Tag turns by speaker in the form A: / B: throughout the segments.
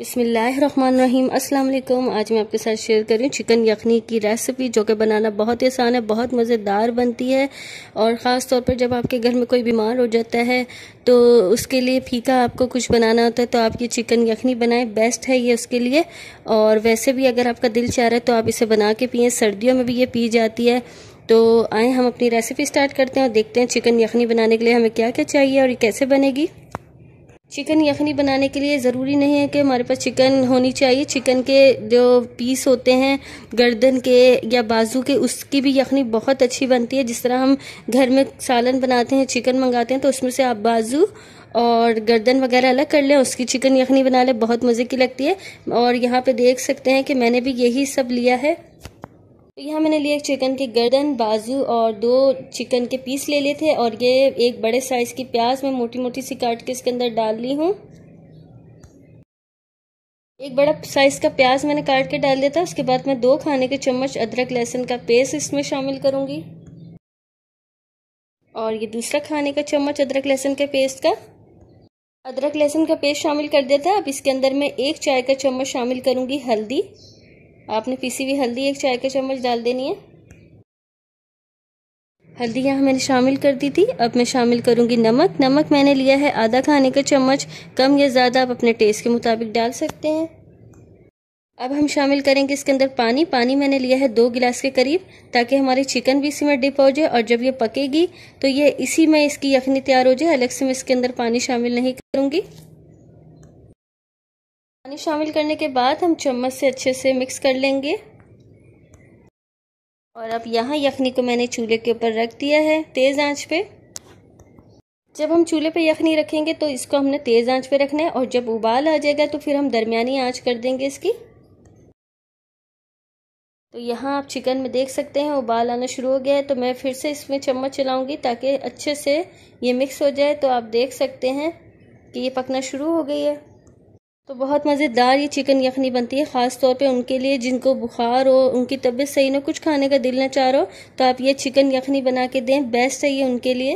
A: बिसमीम अस्सलाम आज मैं आपके साथ शेयर कर रही हूँ चिकन यखनी की रेसिपी जो कि बनाना बहुत ही आसान है बहुत मज़ेदार बनती है और ख़ास तौर पर जब आपके घर में कोई बीमार हो जाता है तो उसके लिए फीका आपको कुछ बनाना होता है तो आप ये चिकन यखनी बनाएं बेस्ट है ये उसके लिए और वैसे भी अगर आपका दिल चाह रहा है तो आप इसे बना के पिए सर्दियों में भी ये पी जाती है तो आएँ हम अपनी रेसिपी स्टार्ट करते हैं और देखते हैं चिकन यखनी बनाने के लिए हमें क्या क्या चाहिए और ये कैसे बनेगी चिकन यखनी बनाने के लिए ज़रूरी नहीं है कि हमारे पास चिकन होनी चाहिए चिकन के जो पीस होते हैं गर्दन के या बाजू के उसकी भी यखनी बहुत अच्छी बनती है जिस तरह हम घर में सालन बनाते हैं चिकन मंगाते हैं तो उसमें से आप बाजू और गर्दन वगैरह अलग कर लें उसकी चिकन यखनी बना लें बहुत मज़े की लगती है और यहाँ पर देख सकते हैं कि मैंने भी यही सब लिया है तो यहाँ मैंने लिए एक चिकन के गर्दन बाजू और दो चिकन के पीस ले लिए थे और ये एक बड़े साइज़ की प्याज मैं मोटी मोटी सी काट के इसके अंदर डाल ली हूँ एक बड़ा साइज़ का प्याज मैंने काट के डाल दिया था उसके बाद मैं दो खाने के चम्मच अदरक लहसुन का पेस्ट इसमें शामिल करूंगी और ये दूसरा खाने का चम्मच अदरक लहसुन के पेस्ट का अदरक लहसुन का पेस्ट शामिल कर दिया था अब इसके अंदर मैं एक चाय का चम्मच शामिल करूंगी हल्दी आपने पीसी हुई हल्दी एक चाय का चम्मच डाल देनी है हल्दी यहाँ मैंने शामिल कर दी थी अब मैं शामिल करूँगी नमक नमक मैंने लिया है आधा खाने का चम्मच कम या ज़्यादा आप अपने टेस्ट के मुताबिक डाल सकते हैं अब हम शामिल करेंगे इसके अंदर पानी पानी मैंने लिया है दो गिलास के करीब ताकि हमारी चिकन भी इसी में डिप हो जाए और जब ये पकेगी तो ये इसी में इसकी यखनी तैयार हो जाए अलग से मैं इसके अंदर पानी शामिल नहीं करूँगी पानी शामिल करने के बाद हम चम्मच से अच्छे से मिक्स कर लेंगे और अब यहाँ यखनी को मैंने चूल्हे के ऊपर रख दिया है तेज़ आंच पे जब हम चूल्हे पे यखनी रखेंगे तो इसको हमने तेज़ आंच पे रखना है और जब उबाल आ जाएगा तो फिर हम दरमियानी आंच कर देंगे इसकी तो यहाँ आप चिकन में देख सकते हैं उबाल आना शुरू हो गया है तो मैं फिर से इसमें चम्मच चलाऊंगी ताकि अच्छे से ये मिक्स हो जाए तो आप देख सकते हैं कि ये पकना शुरू हो गई है तो बहुत मज़ेदार ये चिकन यखनी बनती है ख़ास तौर पे उनके लिए जिनको बुखार हो उनकी तबीयत सही ना कुछ खाने का दिल ना चाह रहा हो तो आप ये चिकन यखनी बना के दें बेस्ट है ये उनके लिए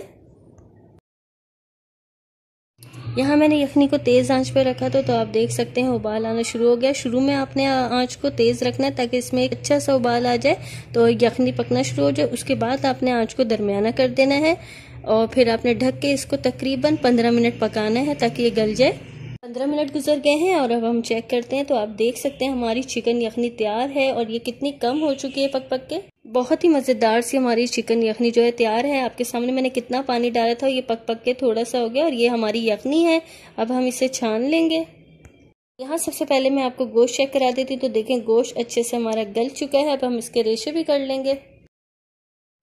A: यहाँ मैंने यखनी को तेज़ आंच पर रखा था तो आप देख सकते हैं उबाल आना शुरू हो गया शुरू में आपने आंच को तेज़ रखना है ताकि इसमें एक अच्छा सा उबाल आ जाए तो यखनी पकना शुरू हो जाए उसके बाद आपने आंच को दरमियाना कर देना है और फिर आपने ढक के इसको तकरीबन पंद्रह मिनट पकाना है ताकि ये गल जाए पंद्रह मिनट गुजर गए हैं और अब हम चेक करते हैं तो आप देख सकते हैं हमारी चिकन यखनी तैयार है और ये कितनी कम हो चुकी है पक पक के बहुत ही मज़ेदार सी हमारी चिकन यखनी जो है तैयार है आपके सामने मैंने कितना पानी डाला था ये पक पक के थोड़ा सा हो गया और ये हमारी यखनी है अब हम इसे छान लेंगे यहाँ सबसे पहले मैं आपको गोश्त चेक करा देती तो देखें गोश्त अच्छे से हमारा गल चुका है अब हम इसके रेशे भी कर लेंगे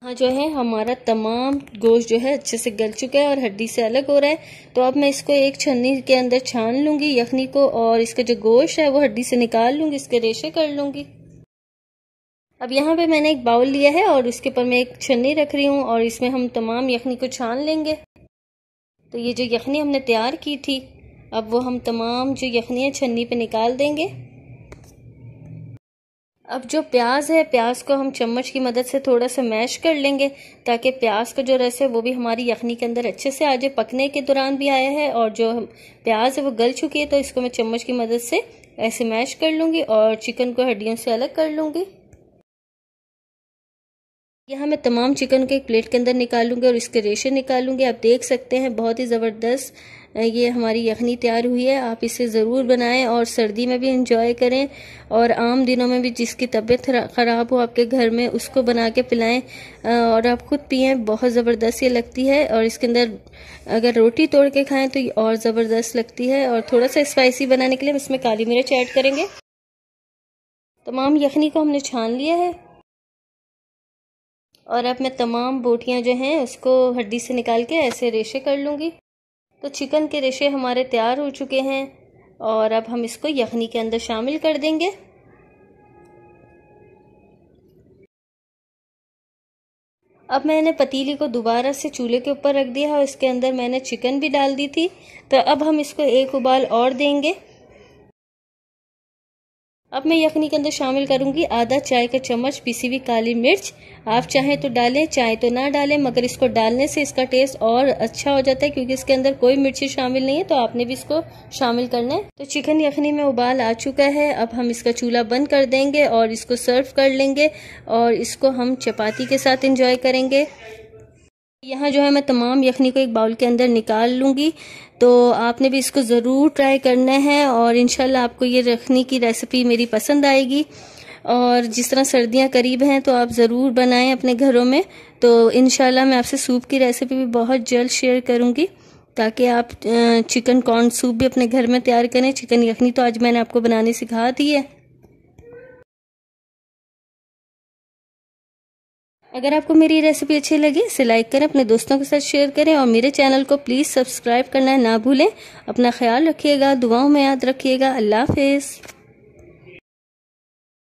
A: हाँ जो है हमारा तमाम गोश्त जो है अच्छे से गल चुका है और हड्डी से अलग हो रहा है तो अब मैं इसको एक छन्नी के अंदर छान लूंगी यखनी को और इसका जो गोश्त है वो हड्डी से निकाल लूंगी इसके रेशे कर लूंगी अब यहाँ पे मैंने एक बाउल लिया है और उसके ऊपर मैं एक छन्नी रख रही हूँ और इसमें हम तमाम यखनी को छान लेंगे तो ये जो यखनी हमने तैयार की थी अब वो हम तमाम जो यखनी है छन्नी पे निकाल देंगे अब जो प्याज है प्याज को हम चम्मच की मदद से थोड़ा सा मैश कर लेंगे ताकि प्याज का जो रस है वो भी हमारी यखनी के अंदर अच्छे से आ जाए पकने के दौरान भी आया है और जो प्याज है वो गल चुकी है तो इसको मैं चम्मच की मदद से ऐसे मैश कर लूँगी और चिकन को हड्डियों से अलग कर लूँगी यहाँ मैं तमाम चिकन को एक प्लेट के अंदर निकालूंगी और इसके रेशे निकालूंगी आप देख सकते हैं बहुत ही ज़बरदस्त ये हमारी यखनी तैयार हुई है आप इसे ज़रूर बनाएं और सर्दी में भी इंजॉय करें और आम दिनों में भी जिसकी तबीयत ख़राब हो आपके घर में उसको बना के पिलाएं और आप ख़ुद पिए बहुत ज़बरदस्त ये लगती है और इसके अंदर अगर रोटी तोड़ के खाएँ तो ये और ज़बरदस्त लगती है और थोड़ा सा स्पाइसी बनाने के लिए हम इसमें काली मिर्च ऐड करेंगे तमाम यखनी को हमने छान लिया है और अब मैं तमाम बोटियाँ जो हैं उसको हड्डी से निकाल के ऐसे रेशे कर लूँगी तो चिकन के रेशे हमारे तैयार हो चुके हैं और अब हम इसको यखनी के अंदर शामिल कर देंगे अब मैंने पतीली को दोबारा से चूल्हे के ऊपर रख दिया और इसके अंदर मैंने चिकन भी डाल दी थी तो अब हम इसको एक उबाल और देंगे अब मैं यखनी के अंदर शामिल करूंगी आधा चाय का चम्मच पीसी हुई काली मिर्च आप चाहें तो डालें चाहे तो ना डालें मगर इसको डालने से इसका टेस्ट और अच्छा हो जाता है क्योंकि इसके अंदर कोई मिर्ची शामिल नहीं है तो आपने भी इसको शामिल करना है तो चिकन यखनी में उबाल आ चुका है अब हम इसका चूल्हा बंद कर देंगे और इसको सर्व कर लेंगे और इसको हम चपाती के साथ इंजॉय करेंगे यहाँ जो है मैं तमाम यखनी को एक बाउल के अंदर निकाल लूँगी तो आपने भी इसको ज़रूर ट्राई करना है और इन आपको ये रखनी की रेसिपी मेरी पसंद आएगी और जिस तरह सर्दियाँ करीब हैं तो आप ज़रूर बनाएं अपने घरों में तो इन मैं आपसे सूप की रेसिपी भी बहुत जल्द शेयर करूँगी ताकि आप चिकन कॉर्न सूप भी अपने घर में तैयार करें चिकन यखनी तो आज मैंने आपको बनानी सिखा दी है अगर आपको मेरी रेसिपी अच्छी लगी इसे लाइक करें अपने दोस्तों के साथ शेयर करें और मेरे चैनल को प्लीज़ सब्सक्राइब करना ना भूलें अपना ख्याल रखिएगा दुआओं में याद रखिएगा अल्लाह हाफिज़